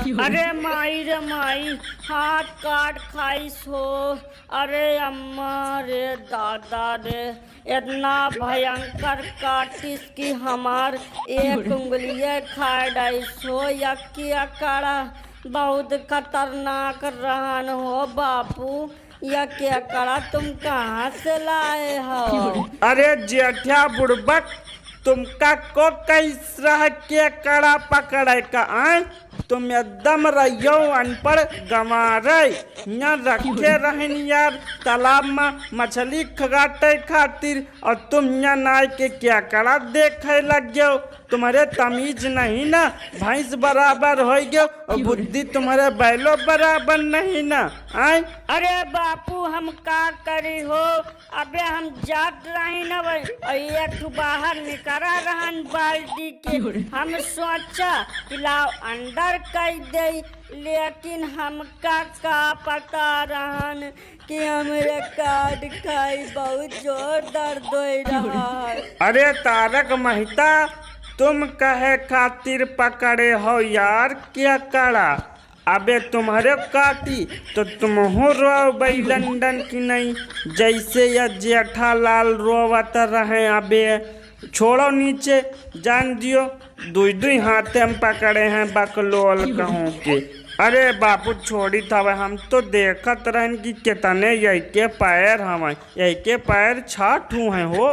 अरे माई रे माई हाथ काट खाई सो अरे अम्मा रे दादा रे इतना भयंकर काटिस कि हमार एक उंगलिये खा डाई सो यकी अकड़ा बहुत खतरनाक रहन हो बापू यह क्या तुम कहाँ से लाए हो अरे जेठिया बुड़बक तुमका को कैसा के कड़ा पकड़े का आ? तुम एकदम रहियो अनपढ़ गंवारे यहाँ रखे रहन यार तालाब में मछली खगाटे खातिर और तुम यहाँ नाय के क्या करा देखे लग गयो तुम्हारे तमीज नहीं ना भैंस बराबर हो गयो और बुद्धि तुम्हारे बैलो बराबर नहीं ना आए अरे बापू हम का करी हो अबे हम जात रही ना एक बाहर निकला रहन बाल्टी के हम सोचा पिलाओ अंडा कर कर दे लेकिन हमका का पता रहन कि हमरे कार्ड खाई बहुत जोर दर्द हो रहा अरे तारक महिता तुम कहे खातिर पकड़े हो यार क्या करा अबे तुम्हारे काटी तो तुम हो रो भाई लंदन की नहीं जैसे या लाल रोवत रहे अबे छोड़ो नीचे जान दियो दुई दुई हाथे हम पकड़े हैं बकलोल कहूँ के अरे बापू छोड़ी था हम तो देखत रहन कि कितने यही के पैर हम यही के पैर छाठू हैं हो